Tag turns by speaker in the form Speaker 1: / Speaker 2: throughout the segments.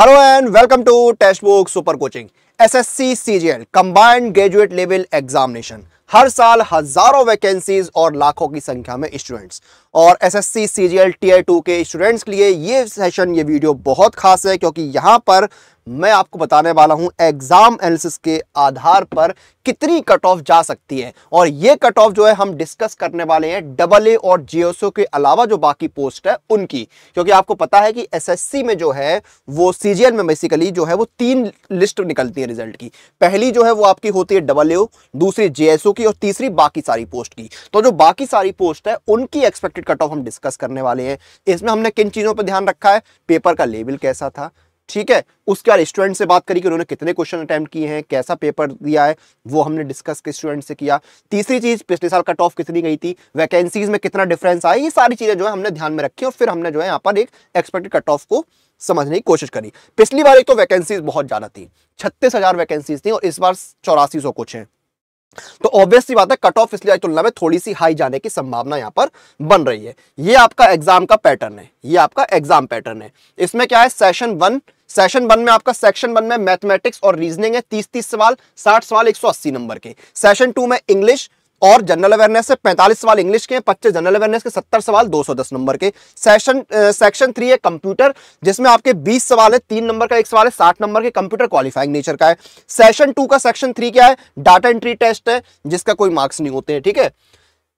Speaker 1: hello and welcome to Testbook super coaching SSC CGL combined graduate level examination हर साल हजारों vacancies और लाखों की संख्या में स्टूडेंट्स और एसएससी सीजीएल टीआई टू के स्टूडेंट्स के लिए ये सेशन ये वीडियो बहुत खास है क्योंकि यहाँ पर मैं आपको बताने वाला हूं एग्जाम एनालिसिस के आधार पर कितनी कट ऑफ जा सकती है और ये कट ऑफ जो है हम डिस्कस करने वाले हैं डबल ए और जीएसओ के अलावा जो बाकी पोस्ट है उनकी क्योंकि आपको पता है कि एसएससी में जो है वो सीजीएल में बेसिकली जो है वो तीन लिस्ट निकलती है रिजल्ट की पहली जो है वो आपकी होती है डबल ए दूसरी जेएसओ की और तीसरी बाकी सारी पोस्ट की तो जो बाकी सारी पोस्ट है उनकी एक्सपेक्टेड कट ऑफ हम डिस्कस करने वाले हैं इसमें हमने किन चीज़ों पर ध्यान रखा है पेपर का लेवल कैसा था ठीक है उसके बाद स्टूडेंट से बात करी कि उन्होंने कितने क्वेश्चन अटैम्प्ट किए हैं कैसा पेपर दिया है वो हमने डिस्कस स्टूडेंट से किया तीसरी चीज पिछले साल कट ऑफ कितनी गई थी वैकेंसीज में कितना डिफरेंस आया ये सारी चीजें जो है हमने ध्यान में रखी और फिर हमने जो है यहाँ पर एक एक्सपेक्टेड कट ऑफ को समझने की कोशिश करी पिछली बार एक तो वैकेंसीज बहुत ज्यादा थी छत्तीस हजार वैकेंसीज थी और इस बार चौरासी सौ कुछ है तो ऑब्वियसली बात है कट ऑफ इसलिए तुलना में थोड़ी सी हाई जाने की संभावना यहाँ पर बन रही है ये आपका एग्जाम का पैटर्न है ये आपका एग्जाम पैटर्न है इसमें क्या है सेशन वन सेशन वन में आपका सेक्शन वन में मैथमेटिक्स और रीजनिंग है तीस तीस सवाल साठ सवाल एक सौ अस्सी नंबर के सेशन टू में इंग्लिश और जनरल अवेयरनेस है पैंतालीस सवाल इंग्लिश के हैं पच्चीस जनरल अवेयरनेस के सत्तर सवाल दो सौ दस नंबर के सेशन सेक्शन थ्री है कंप्यूटर जिसमें आपके बीस सवाल है तीन नंबर का एक सवाल है साठ नंबर के कंप्यूटर क्वालिफाइंग नेचर का है सेशन टू का सेक्शन थ्री क्या है डाटा एंट्री टेस्ट है जिसका कोई मार्क्स नहीं होते हैं ठीक है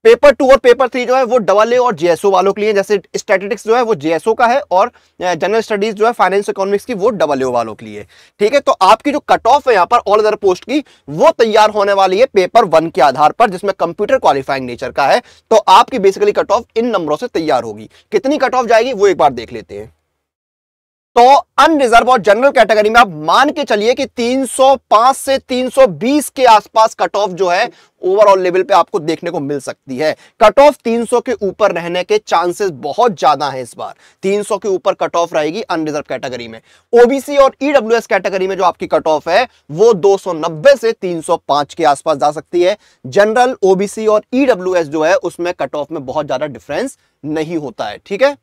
Speaker 1: पेपर टू और पेपर थ्री जो है वो डबल ए और जेएसओ वालों के लिए जैसे स्टैटिस्टिक्स जो है वो जेएसओ का है और जनरल स्टडीज जो है फाइनेंस इकोनॉमिक्स की वो डबल ए वालों के लिए ठीक है तो आपकी जो कट ऑफ है यहाँ पर ऑल अदर पोस्ट की वो तैयार होने वाली है पेपर वन के आधार पर जिसमें कंप्यूटर क्वालिफाइंग नेचर का है तो आपकी बेसिकली कट ऑफ इन नंबरों से तैयार होगी कितनी कट ऑफ जाएगी वो एक बार देख लेते हैं तो अनरिजर्व और जनरल कैटेगरी में आप मान के चलिए कि 305 से 320 के आसपास कट ऑफ जो है ओवरऑल लेवल पे आपको देखने को मिल सकती है कट ऑफ 300 के ऊपर रहने के चांसेस बहुत ज्यादा हैं इस बार 300 के ऊपर कट ऑफ रहेगी अनरिजर्व कैटेगरी में ओबीसी और ईडब्ल्यूएस e कैटेगरी में जो आपकी कट ऑफ है वो 290 से 305 के आसपास जा सकती है जनरल ओबीसी और ईडब्ल्यूएस e जो है उसमें कट ऑफ में बहुत ज्यादा डिफरेंस नहीं होता है ठीक है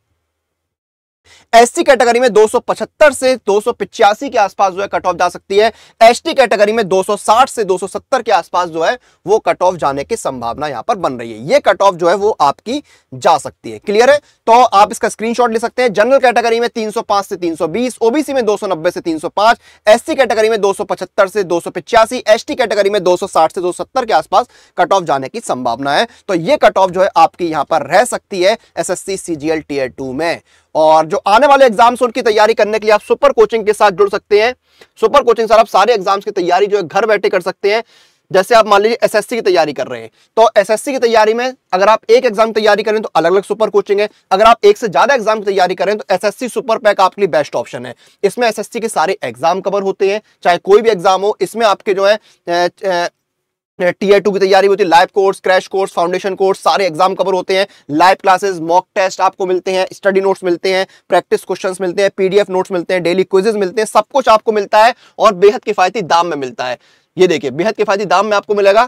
Speaker 1: एससी कैटेगरी में 275 से दो के आसपास जो है कट ऑफ जा सकती है एसटी कैटेगरी में 260 से 270 के आसपास जो है वो कट ऑफ जाने की संभावना यहां पर बन रही है ये कट ऑफ जो है वो आपकी जा सकती है क्लियर है तो आप इसका स्क्रीनशॉट ले सकते हैं जनरल कैटेगरी में 305 से 320 ओबीसी में 290 से 305 एससी कैटेगरी में 275 से दो सौ एसटी कैटेगरी में 260 से 270 के आसपास कट ऑफ जाने की संभावना है तो यह कट ऑफ जो है आपकी यहां पर रह सकती है एसएससी सीजीएल टीयर टू में और जो आने वाले एग्जाम्स उनकी तैयारी करने के लिए आप सुपर कोचिंग के साथ जुड़ सकते हैं सुपर कोचिंग सर आप सारे एग्जाम्स की तैयारी जो है घर बैठे कर सकते हैं जैसे आप मान लीजिए एसएससी की तैयारी कर रहे हैं तो एसएससी की तैयारी में अगर आप एक एग्जाम की तैयारी करें तो अलग अलग सुपर कोचिंग है अगर आप एक से ज्यादा एग्जाम की तैयारी करें तो एसएससी सुपर पैक आपके लिए बेस्ट ऑप्शन है इसमें एसएससी के सारे एग्जाम कवर होते हैं चाहे कोई भी एग्जाम हो इसमें आपके जो है टीयर टू की तैयारी होती है live course crash course foundation course सारे एग्जाम कवर होते हैं लाइव क्लासेस मॉक टेस्ट आपको मिलते हैं स्टडी नोट्स मिलते हैं प्रैक्टिस क्वेश्चंस मिलते हैं पीडीएफ नोट्स मिलते हैं डेली क्विजेज मिलते हैं सब कुछ आपको मिलता है और बेहद किफायती दाम में मिलता है ये देखिए बेहद किफायती दाम में आपको मिलेगा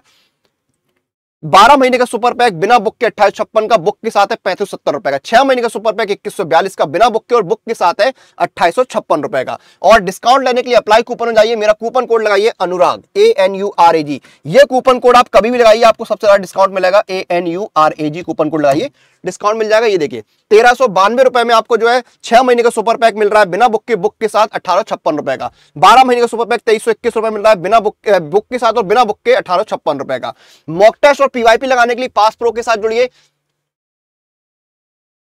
Speaker 1: बारह महीने का सुपर पैक बिना बुक के अट्ठाईस छप्पन का बुक के साथ है पैंतीस सत्तर रुपए का छह महीने का सुपर पैक इक्कीस सौ बयालीस का बिना बुक के और बुक के साथ है अट्ठाईस छप्पन रुपए का और डिस्काउंट लेने के लिए अप्लाई कूपन जाइए मेरा कूपन कोड लगाइए Anurag A N U R A G ये कूपन कोड आप कभी भी लगाइए आपको सबसे ज्यादा डिस्काउंट मिलेगा A N U R A G coupon code लगाइए डिस्काउंट मिल जाएगा ये देखिए तेरह सौ बानवे रुपए में आपको जो है छह महीने का सुपर पैक मिल रहा है बिना बुक के बुक के साथ अठारह छप्पन रुपए का बारह महीने का सुपर पैक तेईस सौ इक्कीस रुपए मिल रहा है बिना बुक बुक के साथ और बिना बुक के अठारह छप्पन रुपए का मॉक टेस्ट और पीवाईपी लगाने के लिए पास प्रो के साथ जुड़िए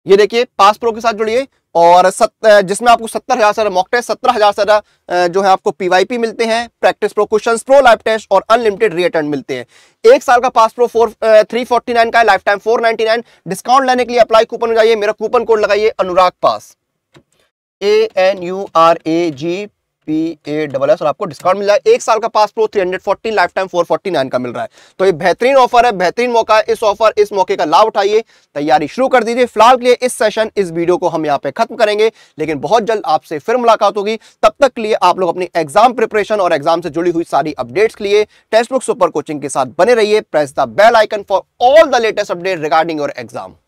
Speaker 1: ये देखिए पास प्रो के साथ जुड़िए और सत जिसमें आपको सत्तर हज़ार सारा मॉक टेस्ट सत्रह हज़ार सारा जो है आपको पीवाईपी मिलते हैं practice pro question pro life test और अनलिमिटेड रिटर्न मिलते हैं एक साल का pass pro four three forty nine का lifetime four ninety nine discount लेने के लिए अप्लाई कूपन लगाइए जाइए मेरा कूपन कोड लगाइए Anurag pass A N U R A G P A double S और आपको डिस्काउंट मिल जाएगा एक साल का पास प्रो 340 लाइफ टाइम 449 का मिल रहा है तो ये बेहतरीन ऑफर है बेहतरीन मौका है इस ऑफर इस मौके का लाभ उठाइए तैयारी शुरू कर दीजिए फिलहाल के लिए इस सेशन इस वीडियो को हम यहाँ पे खत्म करेंगे लेकिन बहुत जल्द आपसे फिर मुलाकात होगी तब तक के लिए आप लोग अपनी एग्जाम प्रिपरेशन और एग्जाम से जुड़ी हुई सारी अपडेट्स के लिए टेक्स्ट बुक सुपर कोचिंग के साथ बने रहिए press the bell icon for all the latest update regarding your exam